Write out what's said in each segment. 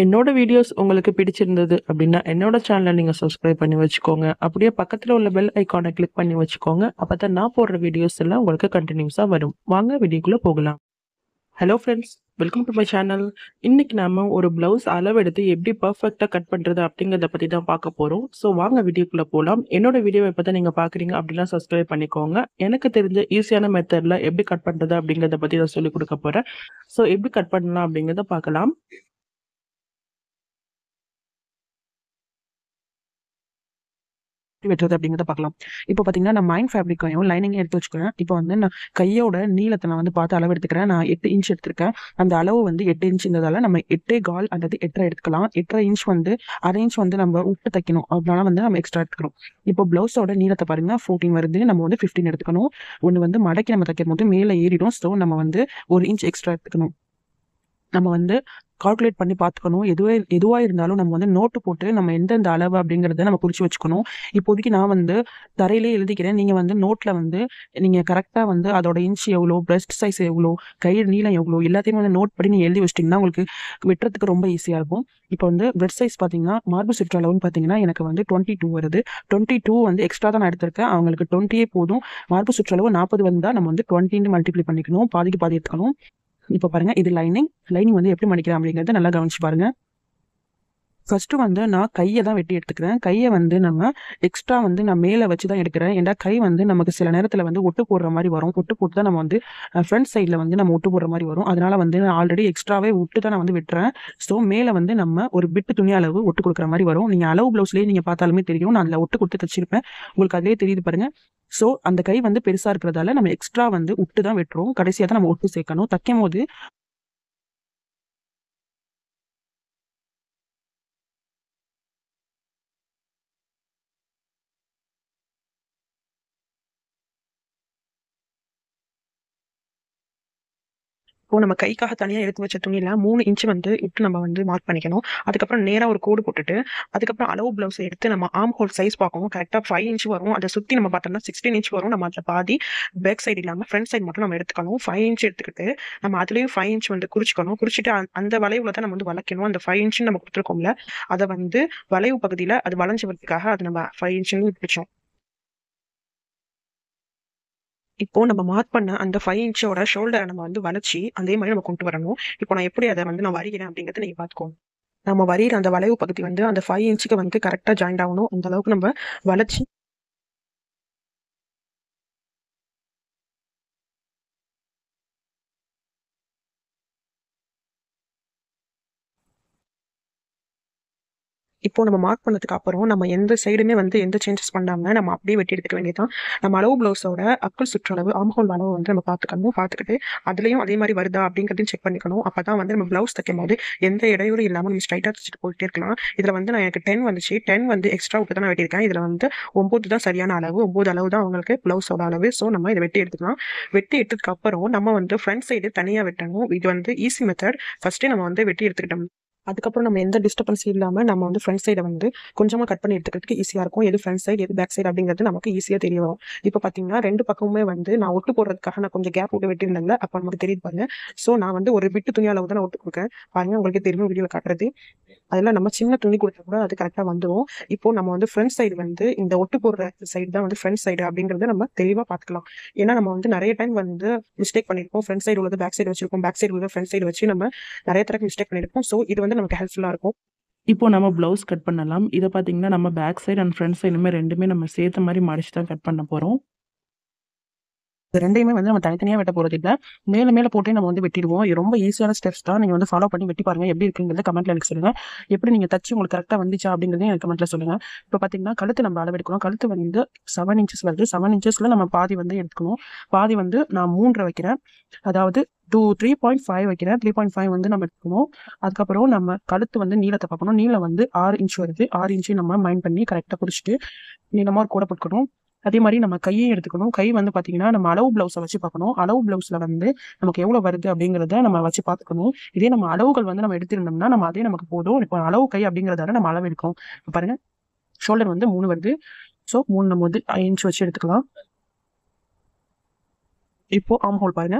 என்னோட வீடியோஸ் உங்களுக்கு பிடிச்சிருந்தது அப்படின்னா என்னோட சேனலை நீங்கள் சப்ஸ்கிரைப் பண்ணி வச்சுக்கோங்க அப்படியே பக்கத்தில் உள்ள பெல் ஐக்கானை கிளிக் பண்ணி வச்சுக்கோங்க அப்போ தான் நான் போடுற வீடியோஸ் எல்லாம் உங்களுக்கு கண்டினியூஸாக வரும் வாங்க வீடியோக்குள்ளே போகலாம் hello friends welcome to my channel இன்றைக்கி நாம் ஒரு ப்ளவுஸ் அளவெடுத்து எப்படி பர்ஃபெக்டாக கட் பண்ணுறது அப்படிங்கிறத பற்றி தான் பார்க்க போகிறோம் ஸோ வாங்க வீடியோக்குள்ளே போகலாம் என்னோட வீடியோவை இப்போ தான் நீங்கள் பார்க்குறீங்க அப்படிலாம் சப்ஸ்கிரைப் பண்ணிக்கோங்க எனக்கு தெரிஞ்ச ஈஸியான மெத்தடில் எப்படி கட் பண்ணுறது அப்படிங்கிறத பற்றி நான் சொல்லிக் கொடுக்க போகிறேன் ஸோ எப்படி கட் பண்ணலாம் அப்படிங்கிறத பார்க்கலாம் எப்படி வெட்டுறது அப்படிங்கிறத பார்க்கலாம் இப்போ பார்த்தீங்கன்னா நான் மைண்ட் ஃபேப்ரிக்கையும் லைனிங்கையும் எடுத்து வச்சுக்கிறேன் இப்போ வந்து நான் கையோட நீளத்தை நான் வந்து பார்த்து அளவு எடுத்துக்கிறேன் நான் எட்டு இன்ச் எடுத்திருக்கேன் அந்த அளவு வந்து எட்டு இன்ச் இன்ச்சுங்கிறதால நம்ம எட்டே கால் அல்லது எட்டரை எடுத்துக்கலாம் எட்டரை இன்ச் வந்து அரை இன்ச் வந்து நம்ம உப்பு தைக்கணும் அதனால வந்து நம்ம எக்ஸ்ட்ரா எடுத்துக்கிறோம் இப்போ ப்ளவுஸோட நீளத்தை பாருங்க ஃபோர்டீன் வருது நம்ம வந்து ஃபிஃப்டீன் எடுத்துக்கணும் ஒன்று வந்து மடக்கி நம்ம தைக்கும் போது மேலே ஏறிடும் ஸோ நம்ம வந்து ஒரு இன்ச் எக்ஸ்ட்ரா எடுத்துக்கணும் நம்ம வந்து கால்குலேட் பண்ணி பார்த்துக்கணும் எதுவே எதுவாக இருந்தாலும் நம்ம வந்து நோட்டு போட்டு நம்ம எந்தெந்த அளவு அப்படிங்கிறத நம்ம குறித்து வச்சுக்கணும் இப்போதைக்கு நான் வந்து தரையிலே எழுதிக்கிறேன் நீங்கள் வந்து நோட்டில் வந்து நீங்கள் கரெக்டாக வந்து அதோட இன்ச் எவ்வளோ ப்ரெஸ்ட் சைஸ் எவ்வளோ கயிறு நீளம் எவ்வளோ எல்லாத்தையும் வந்து நோட் பண்ணி நீங்கள் எழுதி வச்சிட்டிங்கன்னா உங்களுக்கு வெட்டுறதுக்கு ரொம்ப ஈஸியாக இருக்கும் இப்போ வந்து பிரெட் சைஸ் பார்த்தீங்கன்னா மார்பு சுற்று அளவுன்னு பார்த்தீங்கன்னா எனக்கு வந்து டுவெண்ட்டி டூ வருது டுவெண்ட்டி டூ வந்து எக்ஸ்ட்ரா தான் நான் எடுத்திருக்கேன் அவங்களுக்கு டுவெண்ட்டியே போதும் மார்பு சுற்றளவு நாற்பது வந்தால் நம்ம வந்து டுவெண்ட்டின்னு மல்டிப்ளை பண்ணிக்கணும் பாதிக்கு பாதி எடுத்துக்கணும் இப்போ பாருங்கள் இது லைனிங் லைனிங் வந்து எப்படி மடிக்கிறான் அப்படிங்கிறத நல்லா கவனிச்சு பாருங்க ஃபஸ்ட்டு வந்து நான் கையை தான் வெட்டி எடுத்துக்கிறேன் கையை வந்து நம்ம எக்ஸ்ட்ரா வந்து நான் மேலே வச்சு தான் எடுக்கிறேன் ஏன்னா கை வந்து நமக்கு சில நேரத்தில் வந்து ஒட்டு போடுற மாதிரி வரும் ஒட்டு போட்டு தான் நம்ம வந்து ஃப்ரண்ட் சைடில் வந்து நம்ம ஒட்டு போடுற மாதிரி வரும் அதனால் வந்து நான் ஆல்ரெடி எக்ஸ்ட்ராவே விட்டு தான் நான் வந்து விட்டுறேன் ஸோ மேலே வந்து நம்ம ஒரு பிட்டு துணி அளவு ஒட்டு கொடுக்குற மாதிரி வரும் நீங்கள் அளவு ப்ளவுஸ்லேயே நீங்கள் பார்த்தாலுமே தெரியும் நான் அதில் ஒட்டு கொடுத்து தச்சிருப்பேன் உங்களுக்கு அதிலே தெரியுது பாருங்கள் ஸோ அந்த கை வந்து பெருசாக இருக்கிறதால நம்ம எக்ஸ்ட்ரா வந்து விட்டு தான் வெட்டுறோம் கடைசியாக தான் நம்ம ஒட்டு சேர்க்கணும் தைக்கும் போது இப்போ நம்ம கைக்காக தனியாக எடுத்து வச்ச துணியில் மூணு இன்ச்சு வந்து விட்டு நம்ம வந்து மார்க் பண்ணிக்கணும் அதுக்கப்புறம் நேராக ஒரு கோடு போட்டுட்டு அதுக்கப்புறம் அளவு ப்ளவுஸ் எடுத்து நம்ம ஆம் ஹோல் சைஸ் பார்க்கணும் கரெக்டாக ஃபைவ் இன்ச் வரும் அதை சுற்றி நம்ம பார்த்தோம்னா சிக்ஸ்டீன் இன்ச் வரும் நம்ம அதில் பாதி பேக் சைடு இல்லாமல் ஃப்ரண்ட் சைடு மட்டும் நம்ம எடுத்துக்கணும் ஃபைவ் இன்ச் எடுத்துக்கிட்டு நம்ம அதுலேயும் ஃபைவ் இன்ச் வந்து குறிச்சிக்கணும் குறிச்சிட்டு அந்த வளைவில் தான் நம்ம வந்து வளைக்கணும் அந்த ஃபைவ் இன்ச்சு நம்ம கொடுத்துருக்கோம்ல அதை வந்து வளைவு பகுதியில் அது வளைஞ்சு வரதுக்காக அது நம்ம ஃபைவ் இன்ச்சுன்னு பிடிச்சோம் இப்போ நம்ம மார்க் பண்ண அந்த ஃபைவ் இன்ச்சோட ஷோல்டரை நம்ம வந்து வளைச்சி அதே மாதிரி நம்ம கொண்டு வரணும் இப்போ நான் எப்படி அதை வந்து நான் வரைகிறேன் அப்படிங்கிறத நீங்கள் பார்த்துக்கோங்க நம்ம வரிகிற அந்த வளைவு பகுதி வந்து அந்த ஃபைவ் இன்ச்சுக்கு வந்து கரெக்டாக ஜாயின் ஆகணும் அந்த அளவுக்கு நம்ம வளைச்சி இப்போ நம்ம மார்க் பண்ணதுக்கு அப்புறம் நம்ம எந்த சைடுமே வந்து எந்த சேஞ்சஸ் பண்ணாமல் நம்ம அப்படியே வெட்டி எடுத்துக்க வேண்டியதான் நம்ம அளவு ப்ளவுஸோட அக்கல் சுற்றளவு ஆம்ஹோல் அளவு வந்து நம்ம பார்த்துக்கணும் பார்த்துக்கிட்டு அதுலேயும் அதே மாதிரி வருதா அப்படிங்கிறதையும் செக் பண்ணிக்கணும் அப்போ தான் வந்து நம்ம ப்ளவுஸ் தைக்கும் போது எந்த இடையூறு இல்லாமல் நம்ம ஸ்ட்ரைட்டாக தைச்சிட்டு போயிட்டே இருக்கலாம் இதில் வந்து நான் எனக்கு டென் வந்துச்சு டென் வந்து எக்ஸ்ட்ரா விட்டு தான் நான் வெட்டியிருக்கேன் இதில் வந்து ஒம்பது தான் சரியான அளவு ஒம்பது அளவு தான் அவங்களுக்கு ப்ளவுஸோட அளவு ஸோ நம்ம இதை வெட்டி எடுத்துக்கலாம் வெட்டி எடுத்ததுக்கு அப்புறம் நம்ம வந்து ஃப்ரண்ட் சைடு தனியாக வெட்டணும் இது வந்து ஈஸி மெத்தட் ஃபர்ஸ்ட்டே நம்ம வந்து வெட்டி எடுத்துக்கிட்டோம் அதுக்கப்புறம் நம்ம எந்த டிஸ்டர்பன்ஸும் இல்லாமல் நம்ம வந்து ஃப்ரண்ட் சைடை வந்து கொஞ்சமாக கட் பண்ணி எடுத்துக்கிறதுக்கு ஈஸியாக இருக்கும் எது ஃப்ரண்ட் சைடு எது பேக் சைடு அப்படிங்கிறது நமக்கு ஈஸியாக தெரிய வரும் இப்போ பார்த்தீங்கன்னா ரெண்டு பக்கமுமே வந்து நான் ஒட்டு போடுறதுக்காக நான் கொஞ்சம் கேப் விட்டு வெட்டியிருந்தேன்ல அப்போ நமக்கு தெரியுது பாருங்க ஸோ நான் வந்து ஒரு விட்டு துணியால் தான் நான் ஒட்டு கொடுக்குறேன் பாருங்க உங்களுக்கு தெரியும் வீடியோவில் காட்டுறது அதெல்லாம் நம்ம சின்ன துணி கொடுத்தா கூட அது கரெக்டாக வந்துடும் இப்போ நம்ம வந்து ஃப்ரண்ட் சைடு வந்து இந்த ஒட்டு போடுற சைடு தான் வந்து ஃப்ரண்ட் சைடு அப்படிங்கிறத நம்ம தெளிவாக பார்த்துக்கலாம் ஏன்னா நம்ம வந்து நிறைய டைம் வந்து மிஸ்டேக் பண்ணியிருப்போம் ஃப்ரண்ட் சைடு உள்ளது பேக் சைடு வச்சிருக்கோம் பேக் சைடு உள்ள ஃப்ரண்ட் சைடு வச்சு நம்ம நிறைய தரக்கு மிஸ்டேக் பண்ணியிருப்போம் ஸோ இது வந்து நமக்கு ஹெல்ப்ஃபுல்லாக இருக்கும் இப்போ நம்ம ப்ளவுஸ் கட் பண்ணலாம் இதை பார்த்தீங்கன்னா நம்ம பேக் சைடு அண்ட் ஃப்ரண்ட் சைடுமே ரெண்டுமே நம்ம சேர்த்த மாதிரி மடிச்சு தான் கட் பண்ண போகிறோம் இது ரெண்டையுமே வந்து நம்ம தனித்தனியாக வெட்ட போகிறது இல்லை மேலே மேலே போட்டே நம்ம வந்து வெட்டிடுவோம் ரொம்ப ஈஸியான ஸ்டெப்ஸ் தான் நீங்கள் வந்து ஃபாலோ பண்ணி வெட்டி பாருங்கள் எப்படி இருக்குங்கிறத கமெண்ட்ல எனக்கு சொல்லுங்கள் எப்படி நீங்கள் தச்சு உங்களுக்கு கரெக்டாக வந்துச்சா அப்படிங்கிறது எனக்கு கமெண்ட்ல சொல்லுங்கள் இப்போ பார்த்தீங்கன்னா கழுத்து நம்ம அளவெடுக்கணும் கழுத்து வந்து செவன் இன்ச்சஸ் வருது செவன் இன்ச்சஸில் நம்ம பாதி வந்து எடுத்துக்கணும் பாதி வந்து நான் மூன்றரை வைக்கிறேன் அதாவது டூ த்ரீ பாயிண்ட் ஃபைவ் வைக்கிறேன் த்ரீ பாயிண்ட் ஃபைவ் வந்து நம்ம எடுத்துக்கணும் அதுக்கப்புறம் நம்ம கழுத்து வந்து நீளத்தை பார்க்கணும் நீளம் வந்து ஆறு இன்ச் வருது ஆறு இன்ச்சு நம்ம மைண்ட் பண்ணி கரெக்டாக பிடிச்சிட்டு நீளமாக ஒரு கூட போட்டுக்கணும் அதே மாதிரி நம்ம கையை எடுத்துக்கணும் கை வந்து பார்த்தீங்கன்னா நம்ம அளவு பிளவுஸை வச்சு பார்க்கணும் அளவு பிளவுஸில் வந்து நமக்கு எவ்வளோ வருது அப்படிங்கிறத நம்ம வச்சு பார்த்துக்கணும் இதே நம்ம அளவுகள் வந்து நம்ம எடுத்திருந்தோம்னா நம்ம அதே நமக்கு போதும் இப்போ அளவு கை அப்படிங்கிறதால நம்ம அளவு எடுக்கணும் பாருங்கள் ஷோல்டர் வந்து மூணு வருது ஸோ மூணு நம்ம வந்து இன்ச் வச்சு எடுத்துக்கலாம் இப்போ ஆம் ஹோல் பாருங்க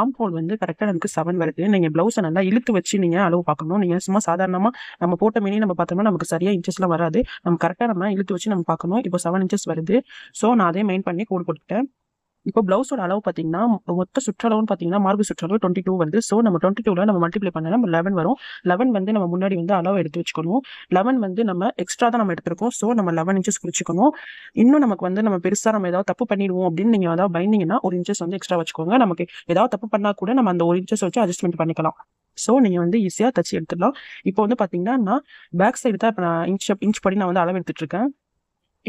ஆம் ஹோல் வந்து கரெக்டாக நமக்கு செவன் வருது நீங்கள் ப்ளவுஸை நல்லா இழுத்து வச்சு நீங்கள் அளவு பார்க்கணும் நீங்கள் சும்மா சாதாரணமாக நம்ம போட்ட மீனே நம்ம பார்த்தோம்னா நமக்கு சரியாக இன்ச்சஸ்லாம் வராது நம்ம கரெக்டாக நம்ம இழுத்து வச்சு நம்ம பார்க்கணும் இப்போ செவன் இன்ச்சஸ் வருது ஸோ நான் அதே மெயின் பண்ணி கோடு போட்டுக்கிட்டேன் இப்போ பிளவுஸோட அளவு பார்த்தீங்கன்னா மொத்த சுற்றளவுன்னு பார்த்தீங்கன்னா மார்க் சுற்றளவு டுவெண்ட்டி டூ வந்து ஸோ நம்ம டுவெண்ட்டி டூவில் நம்ம மல்டிப்ளை பண்ணால் நம்ம லெவன் வரும் லெவன் வந்து நம்ம முன்னாடி வந்து அளவு எடுத்து வச்சுக்கணும் லெவன் வந்து நம்ம எக்ஸ்ட்ரா தான் நம்ம எடுத்திருக்கோம் ஸோ நம்ம லெவன் இன்ச்சஸ் குடிச்சிக்கணும் இன்னும் நமக்கு வந்து நம்ம பெருசாக நம்ம ஏதாவது தப்பு பண்ணிடுவோம் அப்படின்னு நீங்கள் ஏதாவது பயந்தீங்கன்னா ஒரு இன்ச்சஸ் வந்து எக்ஸ்ட்ரா வச்சுக்கோங்க நமக்கு ஏதாவது தப்பு பண்ணால் கூட நம்ம அந்த ஒரு இன்ச்சஸ் வச்சு அட்ஜஸ்ட்மெண்ட் பண்ணிக்கலாம் ஸோ நீங்கள் வந்து ஈஸியாக தச்சு எடுத்துடலாம் இப்போ வந்து பார்த்தீங்கன்னா நான் பேக் சைடு தான் இப்போ நான் இன்ச் இன்ச் படி நான் வந்து அளவு எடுத்துகிட்டு இருக்கேன்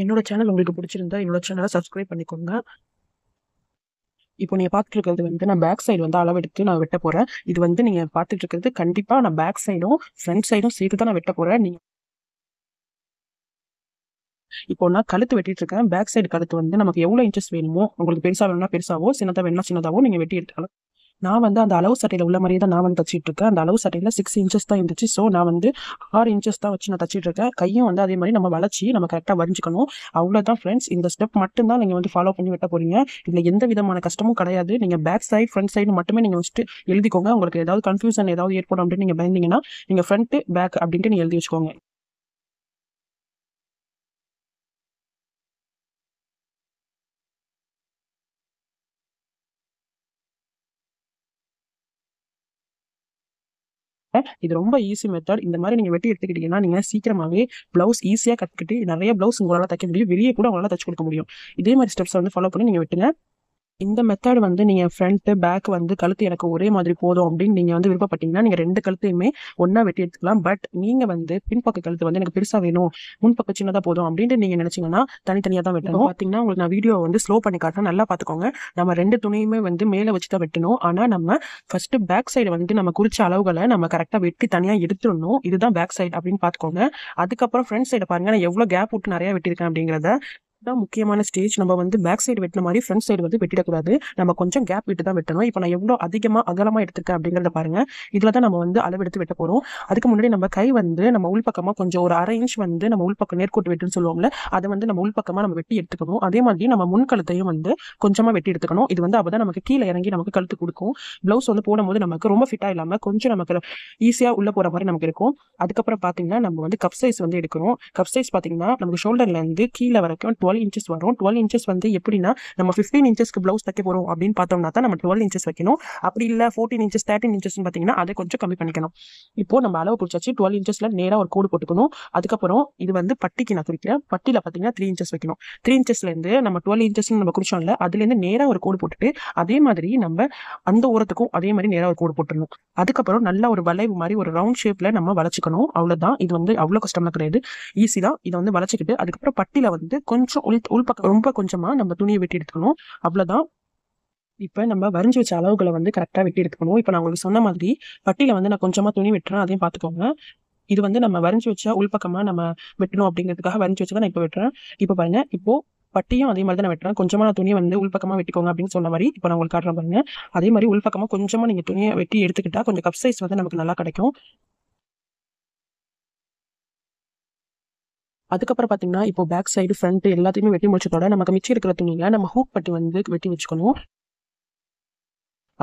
என்னோட சேனல் உங்களுக்கு பிடிச்சிருந்தா என்னோட சேனலை சப்ஸ்கிரைப் பண்ணிக்கோங்க இப்போ நீங்கள் பார்த்துட்டு இருக்கிறது வந்து நான் பேக் சைடு வந்து அளவெடுத்து நான் வெட்ட போகிறேன் இது வந்து நீங்கள் பார்த்துட்டு இருக்கிறது கண்டிப்பாக நான் பேக் சைடும் ஃப்ரண்ட் சைடும் சேர்த்து தான் வெட்ட போகிறேன் நீங்கள் இப்போ நான் கழுத்து வெட்டிட்டு இருக்கேன் பேக் சைடு கழுத்து வந்து நமக்கு எவ்வளோ இன்ச்சஸ் வேணுமோ உங்களுக்கு பெருசாக வேணும்னா பெருசாவோ சின்னதாக வேணும்னா சின்னதாவோ நீங்கள் வெட்டி எடுத்துக்கலாம் நான் வந்து அந்த அளவு சட்டையில் உள்ள மாதிரியே தான் நான் வந்து தச்சிட்டு இருக்கேன் அந்த அளவு சட்டையில் சிக்ஸ் இன்ச்சஸ் தான் இருந்துச்சு ஸோ நான் வந்து ஆறு இன்ச்சஸ் தான் வச்சு நான் தச்சிட்டு இருக்கேன் கையும் வந்து அதே மாதிரி நம்ம வளர்ச்சி நம்ம கரெக்டாக வரைஞ்சிக்கணும் அவ்வளோதான் ஃப்ரெண்ட்ஸ் இந்த ஸ்டெப் மட்டும்தான் நீங்கள் வந்து ஃபாலோ பண்ணி வெட்ட போறீங்க இதில் எந்த விதமான கஷ்டமும் கிடையாது நீங்கள் பேக் சைட் ஃப்ரண்ட் சைடு மட்டுமே நீங்கள் ஃபஸ்ட்டு எழுதிக்கோங்க உங்களுக்கு ஏதாவது கன்ஃபியூஷன் ஏதாவது ஏற்படும் அப்படின்னு நீங்கள் பயந்தீங்கன்னா நீங்கள் ஃப்ரண்ட்டு பேக் அப்படின்ட்டு நீங்கள் எழுதி வச்சுக்கோங்க இது ரொம்ப ஈஸி மெத்தட் இந்த மாதிரி நீங்கள் வெட்டி எடுத்துக்கிட்டீங்கன்னா நீங்கள் சீக்கிரமாகவே ப்ளவுஸ் ஈஸியாக கற்றுக்கிட்டு நிறைய ப்ளவுஸ் உங்களால் தைக்க முடியும் வெளியே கூட உங்களால் தச்சு கொடுக்க முடியும் இதே மாதிரி ஸ்டெப்ஸ் வந்து ஃபாலோ பண்ணி நீங்கள் வெட்டுங்க இந்த மெத்தட் வந்து நீங்கள் ஃப்ரண்ட்டு பேக் வந்து கழுத்து எனக்கு ஒரே மாதிரி போதும் அப்படின்னு நீங்கள் வந்து விருப்பப்பட்டீங்கன்னா நீங்கள் ரெண்டு கழுத்தையுமே ஒன்றா வெட்டி எடுத்துக்கலாம் பட் நீங்கள் வந்து பின்பக்க கழுத்து வந்து எனக்கு பெருசாக வேணும் முன்பக்கம் சின்னதாக போதும் அப்படின்ட்டு நீங்கள் நினச்சிங்கன்னா தனித்தனியாக தான் வெட்டணும் பார்த்தீங்கன்னா உங்களுக்கு நான் வீடியோ வந்து ஸ்லோ பண்ணி காட்டுறேன் நல்லா பார்த்துக்கோங்க நம்ம ரெண்டு துணியுமே வந்து மேலே வச்சு தான் வெட்டணும் ஆனால் நம்ம ஃபஸ்ட்டு பேக் சைடு வந்து நம்ம குறிச்ச அளவுகளை நம்ம கரெக்டாக வெட்டி தனியாக எடுத்துடணும் இதுதான் பேக் சைடு அப்படின்னு பார்த்துக்கோங்க அதுக்கப்புறம் ஃப்ரண்ட் சைடு பாருங்கள் நான் எவ்வளோ கேப் விட்டு நிறையா வெட்டியிருக்கேன் அப்படிங்கிறத தான் முக்கியமான ஸ்டேஜ் நம்ம வந்து பேக் சைடு வெட்டின மாதிரி ஃப்ரண்ட் சைடு வந்து வெட்டிடக்கூடாது நம்ம கொஞ்சம் கேப் விட்டு தான் வெட்டணும் இப்போ நான் எவ்வளோ அதிகமாக அகலமாக எடுத்துருக்கேன் அப்படிங்கிறத பாருங்க இதில் தான் நம்ம வந்து அளவெடுத்து வெட்ட போகிறோம் அதுக்கு முன்னாடி நம்ம கை வந்து நம்ம உள்பக்கமாக கொஞ்சம் ஒரு அரை இன்ச் வந்து நம்ம உள்பக்கம் நேர்கோட்டு வெட்டுன்னு சொல்லுவோம்ல அதை வந்து நம்ம உள்பக்கமாக நம்ம வெட்டி எடுத்துக்கணும் அதே மாதிரி நம்ம முன்கழுத்தையும் வந்து கொஞ்சமாக வெட்டி எடுத்துக்கணும் இது வந்து அப்போ நமக்கு கீழே இறங்கி நமக்கு கழுத்து கொடுக்கும் ப்ளவுஸ் வந்து போடும்போது நமக்கு ரொம்ப ஃபிட்டாக இல்லாமல் கொஞ்சம் நமக்கு ஈஸியாக உள்ளே போகிற மாதிரி நமக்கு இருக்கும் அதுக்கப்புறம் பார்த்தீங்கன்னா நம்ம வந்து கப் சைஸ் வந்து எடுக்கணும் கப் சைஸ் பார்த்தீங்கன்னா நமக்கு ஷோல்டர்லேருந்து கீழே வரைக்கும் டுவெல் டுவெல் இன்ச்சஸ் வரும் டுவெல் இன்ச்சஸ் வந்து எப்படின்னா நம்ம ஃபிஃப்டீன் இன்ச்சஸ்க்கு ப்ளவுஸ் தைக்க போகிறோம் அப்படின்னு பார்த்தோம்னா தான் நம்ம டுவெல் இன்ச்சஸ் வைக்கணும் அப்படி இல்லை ஃபோர்டீன் இன்ச்சஸ் தேர்ட்டின் இன்ச்சஸ் பார்த்தீங்கன்னா அதை கொஞ்சம் கம்மி பண்ணிக்கணும் இப்போ நம்ம அளவு பிடிச்சாச்சு டுவெல் இன்ச்சஸில் நேராக ஒரு கோடு போட்டுக்கணும் அதுக்கப்புறம் இது வந்து பட்டிக்கு நான் குறிக்கிறேன் பட்டியில் பார்த்தீங்கன்னா த்ரீ இன்ச்சஸ் வைக்கணும் த்ரீ இன்ச்சஸ்லேருந்து நம்ம டுவெல் இன்ச்சஸ்னு நம்ம குறிச்சோம்ல அதுலேருந்து நேராக ஒரு கோடு போட்டுட்டு அதே மாதிரி நம்ம அந்த ஓரத்துக்கும் அதே மாதிரி நேராக ஒரு கோடு போட்டுடணும் அதுக்கப்புறம் நல்ல ஒரு வளைவு மாதிரி ஒரு ரவுண்ட் ஷேப்பில் நம்ம வளைச்சிக்கணும் அவ்வளோதான் இது வந்து அவ்வளோ கஷ்டமாக கிடையாது ஈஸி தான் இதை வந்து வளச்சிக்கிட்டு அதுக்கப்புறம் பட்டியில் வந்து கொஞ்சம் கொஞ்சம் உள் உள்பக்கம் ரொம்ப கொஞ்சமாக நம்ம துணியை வெட்டி எடுத்துக்கணும் அவ்வளோதான் இப்போ நம்ம வரைஞ்சி வச்ச அளவுகளை வந்து கரெக்டாக வெட்டி எடுத்துக்கணும் இப்போ நான் உங்களுக்கு சொன்ன மாதிரி பட்டியில் வந்து நான் கொஞ்சமாக துணி வெட்டுறேன் அதையும் பார்த்துக்கோங்க இது வந்து நம்ம வரைஞ்சி வச்சா உள்பக்கமாக நம்ம வெட்டணும் அப்படிங்கிறதுக்காக வரைஞ்சி வச்சு தான் நான் இப்போ வெட்டுறேன் இப்போ பாருங்கள் இப்போது பட்டியும் அதே மாதிரி தான் நான் வெட்டுறேன் கொஞ்சமாக துணியை வந்து உள்பக்கமாக வெட்டிக்கோங்க அப்படின்னு சொன்ன மாதிரி இப்போ நான் உங்களுக்கு காட்டுறேன் பாருங்க அதே மாதிரி உள்பக்கமாக கொஞ்சமாக நீங்கள் துணியை வெட்டி எடுத்துக்கிட்டா கொஞ்சம் கப் சைஸ் வந்து நமக்கு நல்லா கிடைக்கும் அதுக்கப்புறம் பார்த்தீங்கன்னா இப்போ பேக் சைடு ஃப்ரண்ட் எல்லாத்தையுமே வெட்டி முடிச்சதோட நமக்கு மிச்சம் இருக்கிற துணியில் நம்ம ஹூக் பட்டி வந்து வெட்டி வச்சுக்கணும்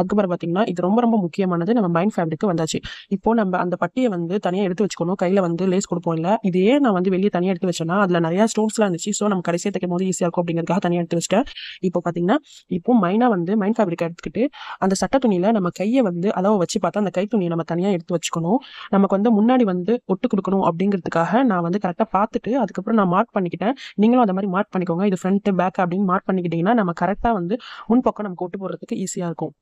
அதுக்கப்புறம் பார்த்தீங்கன்னா இது ரொம்ப ரொம்ப முக்கியமானது நம்ம மைண்ட் ஃபேப்ரிக்கு வந்தாச்சு இப்போ நம்ம அந்த பட்டியை வந்து தனியாக எடுத்து வச்சுக்கணும் கையில் வந்து லேஸ் கொடுப்போம் இல்லை இதே நான் வந்து வெளியே தனியாக எடுத்து வச்சேன்னா அதில் நிறையா ஸ்டோன்ஸ்லாம் இருந்துச்சு ஸோ நம்ம கடைசியாக தைக்கும் போது ஈஸியாக இருக்கும் அப்படிங்கிறதுக்காக தனியாக எடுத்து வச்சுட்டேன் இப்போ பார்த்தீங்கன்னா இப்போ மைனாக வந்து மைண்ட் ஃபேப்ரிக்கை எடுத்துக்கிட்டு அந்த சட்ட துணியில் நம்ம கையை வந்து அளவை வச்சு பார்த்தா அந்த கை துணியை நம்ம தனியாக எடுத்து வச்சுக்கணும் நமக்கு வந்து முன்னாடி வந்து ஒட்டு கொடுக்கணும் அப்படிங்கிறதுக்காக நான் வந்து கரெக்டாக பார்த்துட்டு அதுக்கப்புறம் நான் மார்க் பண்ணிக்கிட்டேன் நீங்களும் அந்த மாதிரி மார்க் பண்ணிக்கோங்க இது ஃப்ரண்ட்டு பேக் அப்படின்னு மார்க் பண்ணிக்கிட்டிங்கன்னா நம்ம கரெக்டாக வந்து முன்பக்கம் நமக்கு ஒட்டு போடுறதுக்கு ஈஸியாக இருக்கும்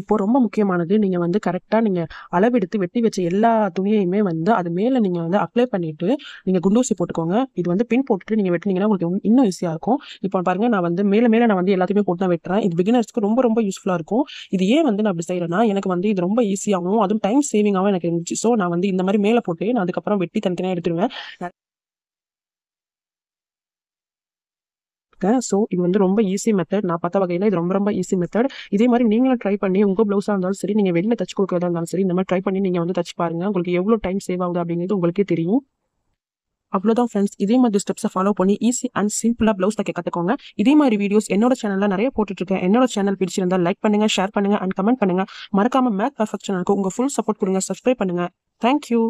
இப்போ ரொம்ப முக்கியமானது நீங்கள் வந்து கரெக்டாக நீங்கள் அளவெடுத்து வெட்டி வச்ச எல்லா துணியையுமே வந்து அது மேலே நீங்கள் வந்து அப்ளை பண்ணிவிட்டு நீங்கள் குண்டூசி போட்டுக்கோங்க இது வந்து பின் போட்டுட்டு நீங்கள் வெட்டினீங்கன்னா உங்களுக்கு இன்னும் ஈஸியாக இருக்கும் இப்போ பாருங்கள் நான் வந்து மேலே மேலே நான் வந்து எல்லாத்தையுமே போட்டு தான் வெட்டுறேன் இது பிகினர்ஸ்க்கு ரொம்ப ரொம்ப யூஸ்ஃபுல்லாக இருக்கும் இது ஏன் வந்து நான் அப்படி செய்கிறேன்னா எனக்கு வந்து இது ரொம்ப ஈஸியாகவும் அதுவும் டைம் சேவிங்காகவும் எனக்கு இருந்துச்சு ஸோ நான் வந்து இந்த மாதிரி மேலே போட்டு நான் அதுக்கப்புறம் வெட்டி தனித்தனியாக எடுத்துருவேன் கொடுத்துருக்கேன் ஸோ இது வந்து ரொம்ப ஈஸி மெத்தட் நான் பார்த்த வகையில் இது ரொம்ப ரொம்ப ஈஸி மெத்தட் இதே மாதிரி நீங்களும் ட்ரை பண்ணி உங்கள் ப்ளவுஸாக இருந்தாலும் சரி நீங்கள் வெளியில் தச்சு கொடுக்குறதா இருந்தாலும் சரி இந்த மாதிரி ட்ரை பண்ணி நீங்கள் வந்து தச்சு பாருங்கள் உங்களுக்கு எவ்வளோ டைம் சேவ் ஆகுது அப்படிங்கிறது உங்களுக்கே தெரியும் அவ்வளோதான் ஃப்ரெண்ட்ஸ் இதே மாதிரி ஸ்டெப்ஸை ஃபாலோ பண்ணி ஈஸி அண்ட் சிம்பிளாக ப்ளவுஸ் தைக்க கற்றுக்கோங்க இதே மாதிரி வீடியோஸ் என்னோட சேனலில் நிறைய போட்டுட்ருக்கேன் என்னோட சேனல் பிடிச்சிருந்தா லைக் பண்ணுங்கள் ஷேர் பண்ணுங்கள் அண்ட் கமெண்ட் பண்ணுங்கள் மறக்காமல் மேத் பர்ஃபெக்ஷனுக்கு உங்கள் ஃபுல் சப்போர்ட் கொடுங்க சப்ஸ்கிரைப் பண்ணுங்கள் தேங்க்யூ